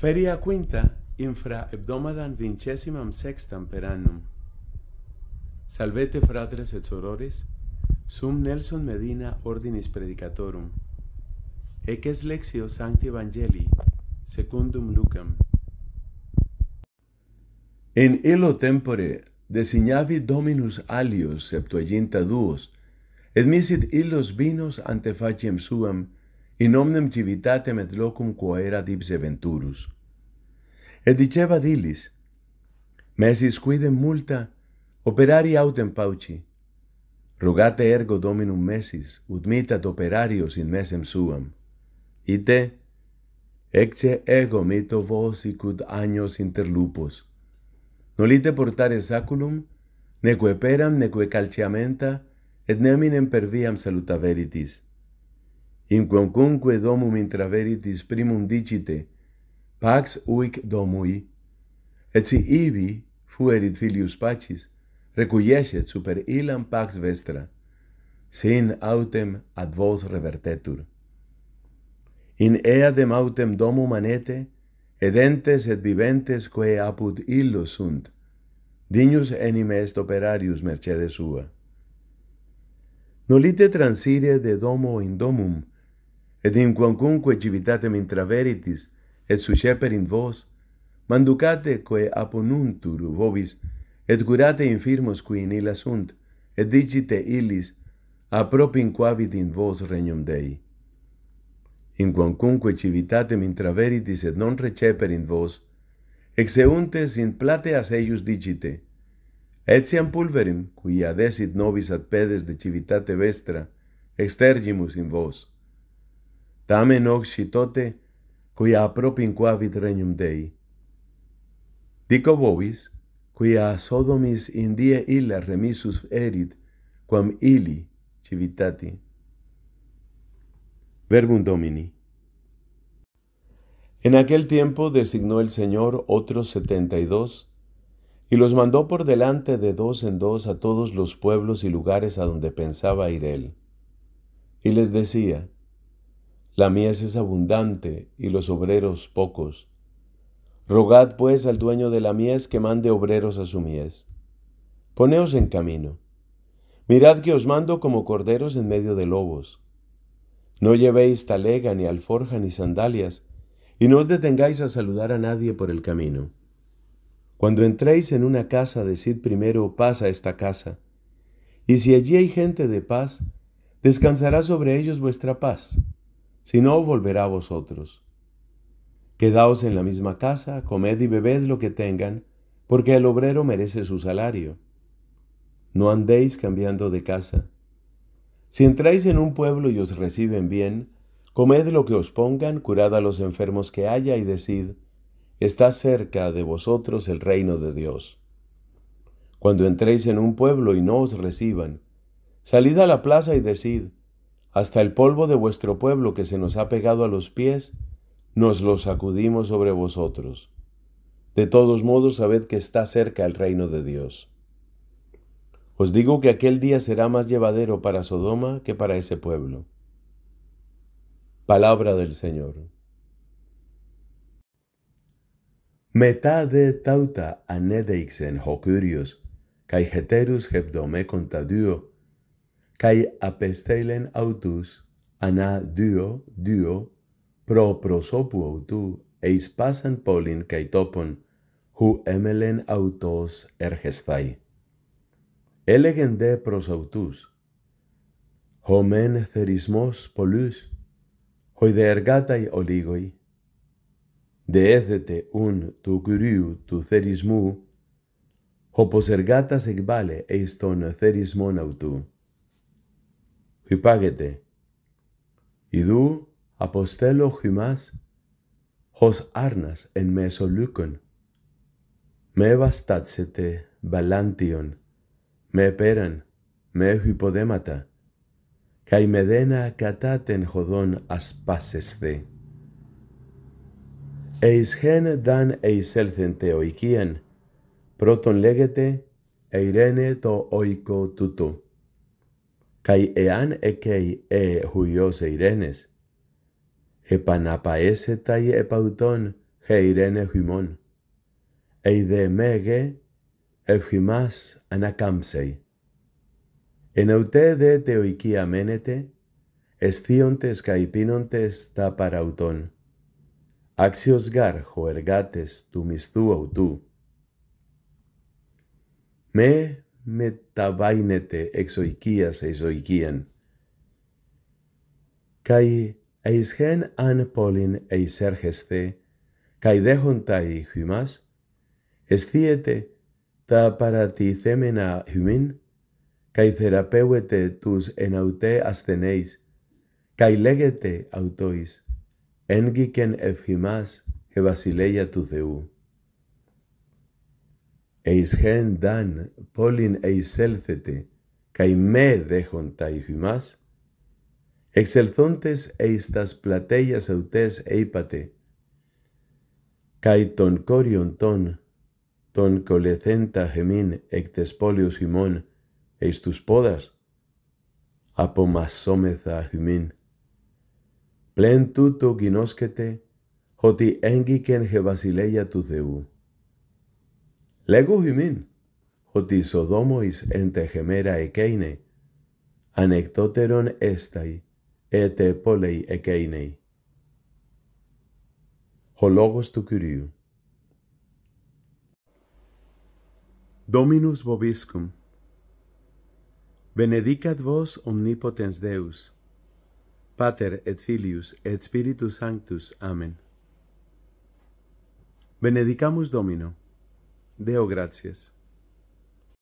Feria quinta infra hebdomadam vincesimam sextam per annum. Salvete fratres et sorores, sum Nelson Medina ordinis predicatorum. Eques lexio sancti evangelii, secundum Lucam. En illo tempore designavi Dominus alios septuaginta duos, et illos vinos ante faciem suam, in omnem civitatem et locum quo erat ipse venturus. Et diceva dilis, mesis quidem multa, operari autem pauci. Rugate ergo dominum mesis, ut mitat operarios in mesem suam. Ite, ecce ego mito vos icud años inter lupos. Nolite portare saculum, neque peram, neque calciamenta, et neminem per viam saluta veritis in quamcunque domum intraveritis primum dicite, pax uic domui, et si ibi fuerit filius pacis, recuiescet super ilam pax vestra, sin autem ad vos revertetur. In eadem autem domum anete, edentes et viventes quae apud illo sunt, dignus enime est operarius mercedes sua. Nolite transire de domo in domum, et in quancunque civitatem intraveritis et suceper in vos, manducate que aponuntur vobis, et curate infirmos qui in illa sunt, et digite illis, apropin quavit in vos regnum Dei. In quancunque civitatem intraveritis et non receper in vos, exeuntes in plate as eius digite, etiam pulverim, cui adesit nobis ad pedes de civitate vestra, extergimus in vos. Tamen hoc si tote, quia propinquavit regnum Dei. Dico vobis, quia Sodomis in illa remissus erit, quam illi civitati. Verbum Domini. En aquel tiempo designó el Señor otros setenta y dos, y los mandó por delante de dos en dos a todos los pueblos y lugares a donde pensaba ir él. Y les decía, la mies es abundante y los obreros pocos. Rogad pues al dueño de la mies que mande obreros a su mies. Poneos en camino. Mirad que os mando como corderos en medio de lobos. No llevéis talega, ni alforja, ni sandalias, y no os detengáis a saludar a nadie por el camino. Cuando entréis en una casa, decid primero paz a esta casa, y si allí hay gente de paz, descansará sobre ellos vuestra paz, si no volverá a vosotros. Quedaos en la misma casa, comed y bebed lo que tengan, porque el obrero merece su salario. No andéis cambiando de casa. Si entráis en un pueblo y os reciben bien, comed lo que os pongan, curad a los enfermos que haya y decid, está cerca de vosotros el reino de Dios. Cuando entréis en un pueblo y no os reciban, salid a la plaza y decid, hasta el polvo de vuestro pueblo que se nos ha pegado a los pies, nos lo sacudimos sobre vosotros. De todos modos, sabed que está cerca el reino de Dios. Os digo que aquel día será más llevadero para Sodoma que para ese pueblo. Palabra del Señor. Metade tauta anedeixen hokurios, hebdome contaduo. καὶ απεστέλεν αυτούς ανά δύο δύο προ προσώπου αυτού εις πάσαν πόλην καί τόπον, χου έμελεν αυτός ερχεσθαι. Έλεγεν δε προς αυτούς, «Χωμέν θερισμός πολλούς, ἐργάται ο λίγοι, δεέθετε ούν του Κυρίου του θερισμού, όπως εργάτας εκβάλε εις τον θερισμόν αυτού» υπάγεται. Ιδού αποστέλω χυμάς ως άρνας εν μέσω λύκων. Με βαστάτσετε βαλάντιον, με πέραν, με έχω υποδέματα, καί με δένα κατά τεν χωδόν ασπάσεσθε. χέν, δαν εισέλθεντε οικίαν, πρώτον λέγεται «Ειρένε το οίκο τούτου. kai ean ekei e huios e irenes e panapaese tai e pauton he irene huimon e mege e fhimas anakamsei e naute de te oikia menete estiontes kai pinontes parauton axios gar ho ergates autu me metabainete exoikias eisoikien. Cai eis gen an polin eis ergeste, cai dejontai humas, estiete ta para ti zemena humin, cai therapeuete tus en asteneis, cai legete autois, engiken ef humas, que basileia tu zeu. Εις χέν δαν πόλιν εισέλθετε, με δέχοντα οι μας, εξελθόντες εις τας πλατέιας αυτές είπατε, καί τον κόριον τον, τον κολεθέντα χεμίν εκ τες πόλιος χειμών, εις τους πόδας, απομασόμεθα χειμίν. Πλέν τούτο γινώσκεται, ότι έγκυκεν χε βασιλεία του Θεού. Lego humin hoti sodomois en te gemera e keine anektoteron estai ete polei e keinei ho logos tu kyriu dominus vobiscum benedicat vos omnipotens deus pater et filius et spiritus sanctus amen benedicamus Domino. Deo gracias.